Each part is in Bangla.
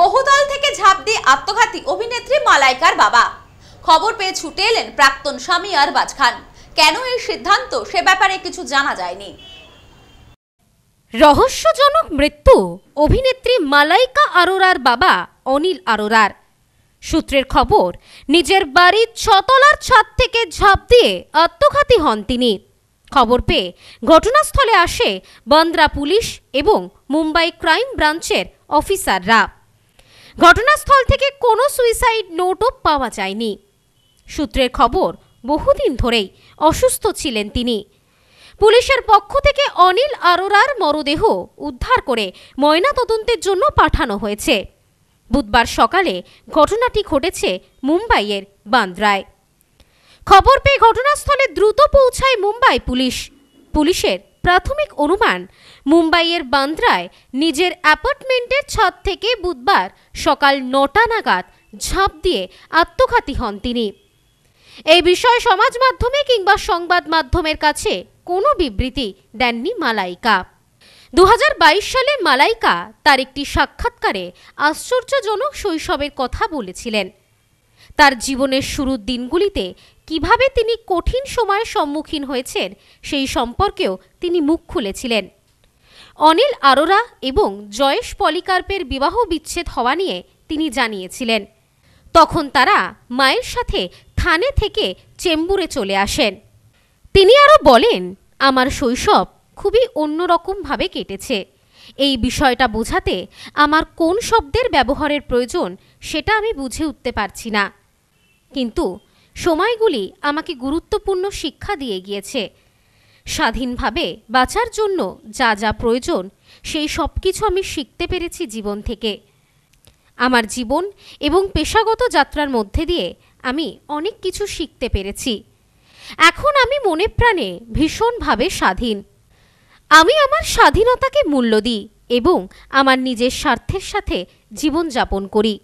বহুদল থেকে ঝাঁপ দিয়ে আত্মঘাতী অভিনেত্রী মালাইকার বাবা খবর পেয়ে ছুটে এলেন প্রাক্তন স্বামী আরবাজ খান কেন এই সিদ্ধান্ত সে ব্যাপারে কিছু জানা যায়নি রহস্যজনক মৃত্যু অভিনেত্রী মালাইকা আরোরার বাবা অনিল আরোরার সূত্রের খবর নিজের বাড়ির ছতলার ছাদ থেকে ঝাঁপ দিয়ে আত্মঘাতী হন তিনি খবর পেয়ে ঘটনাস্থলে আসে বান্দ্রা পুলিশ এবং মুম্বাই ক্রাইম ব্রাঞ্চের অফিসাররা ঘটনাস্থল থেকে কোনো সুইসাইড নোটও পাওয়া যায়নি সূত্রের খবর বহুদিন ধরেই অসুস্থ ছিলেন তিনি পুলিশের পক্ষ থেকে অনিল আরোরার মরদেহ উদ্ধার করে ময়নাতদন্তের জন্য পাঠানো হয়েছে বুধবার সকালে ঘটনাটি ঘটেছে মুম্বাইয়ের বান্দ্রায় খবর পেয়ে ঘটনাস্থলে দ্রুত পৌঁছায় মুম্বাই পুলিশ পুলিশের প্রাথমিক অনুমান মুম্বাইয়ের বান্দ্রায় নিজের অ্যাপার্টমেন্টের ছাদ থেকে বুধবার সকাল নটা নাগাদ ঝাঁপ দিয়ে আত্মঘাতী হন তিনি এই বিষয়ে সমাজ মাধ্যমে কিংবা সংবাদ মাধ্যমের কাছে কোনো বিবৃতি দেননি মালাইকা দু সালে মালাইকা তার একটি সাক্ষাৎকারে আশ্চর্যজনক শৈশবের কথা বলেছিলেন তার জীবনের শুরুর দিনগুলিতে কিভাবে তিনি কঠিন সময়ের সম্মুখীন হয়েছেন সেই সম্পর্কেও তিনি মুখ খুলেছিলেন অনিল আরোরা এবং জয়েশ পলিকার্পের বিবাহ বিচ্ছেদ হওয়া নিয়ে তিনি জানিয়েছিলেন তখন তারা মায়ের সাথে থানে থেকে চেম্বুরে চলে আসেন তিনি আরও বলেন আমার শৈশব খুবই অন্যরকমভাবে কেটেছে এই বিষয়টা বোঝাতে আমার কোন শব্দের ব্যবহারের প্রয়োজন সেটা আমি বুঝে উঠতে পারছি না কিন্তু সময়গুলি আমাকে গুরুত্বপূর্ণ শিক্ষা দিয়ে গিয়েছে স্বাধীনভাবে বাঁচার জন্য যা যা প্রয়োজন সেই সব কিছু আমি শিখতে পেরেছি জীবন থেকে আমার জীবন এবং পেশাগত যাত্রার মধ্যে দিয়ে আমি অনেক কিছু শিখতে পেরেছি এখন আমি মনে প্রাণে ভীষণভাবে স্বাধীন আমি আমার স্বাধীনতাকে মূল্য দিই এবং আমার নিজের স্বার্থের সাথে জীবনযাপন করি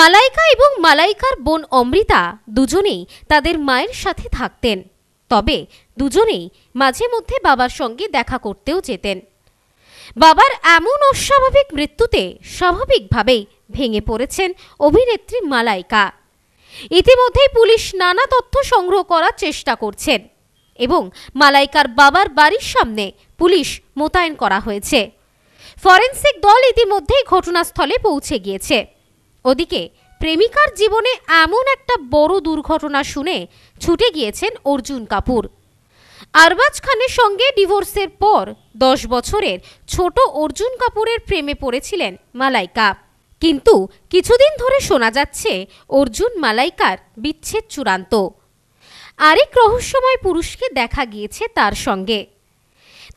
মালাইকা এবং মালাইকার বোন অমৃতা দুজনেই তাদের মায়ের সাথে থাকতেন তবে দুজনেই মাঝে মধ্যে বাবার সঙ্গে দেখা করতেও যেতেন বাবার এমন অস্বাভাবিক মৃত্যুতে স্বাভাবিকভাবেই ভেঙে পড়েছেন অভিনেত্রী মালাইকা ইতিমধ্যেই পুলিশ নানা তথ্য সংগ্রহ করার চেষ্টা করছেন এবং মালাইকার বাবার বাড়ির সামনে পুলিশ মোতায়েন করা হয়েছে ফরেন্সিক দল ইতিমধ্যেই ঘটনাস্থলে পৌঁছে গিয়েছে ওদিকে প্রেমিকার জীবনে এমন একটা বড় দুর্ঘটনা শুনে ছুটে গিয়েছেন অর্জুন কাপুর আরবাজ খানের সঙ্গে ডিভোর্সের পর দশ বছরের ছোট অর্জুন কাপুরের প্রেমে পড়েছিলেন মালাইকা কিন্তু কিছুদিন ধরে শোনা যাচ্ছে অর্জুন মালাইকার বিচ্ছেদ চূড়ান্ত আরেক রহস্যময় পুরুষকে দেখা গিয়েছে তার সঙ্গে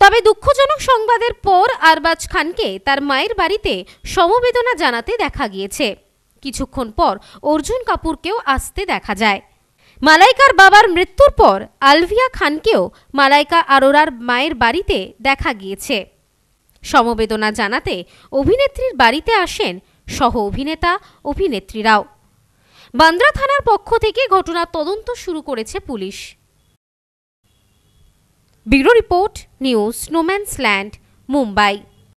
তবে দুঃখজনক সংবাদের পর আরবাজ খানকে তার মায়ের বাড়িতে সমবেদনা জানাতে দেখা গিয়েছে কিছুক্ষণ পর অর্জুন কাপুরকেও আসতে দেখা যায় মালাইকার বাবার মৃত্যুর পর আলভিয়া খানকেও মালাইকা আরোরার মায়ের বাড়িতে দেখা গিয়েছে সমবেদনা জানাতে অভিনেত্রীর বাড়িতে আসেন সহ অভিনেতা অভিনেত্রীরাও বান্দ্রা থানার পক্ষ থেকে ঘটনার তদন্ত শুরু করেছে police bureau report news no man's land Mumbai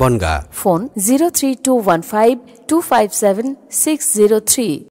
Bongaon phone zero three two one five two five seven six zero three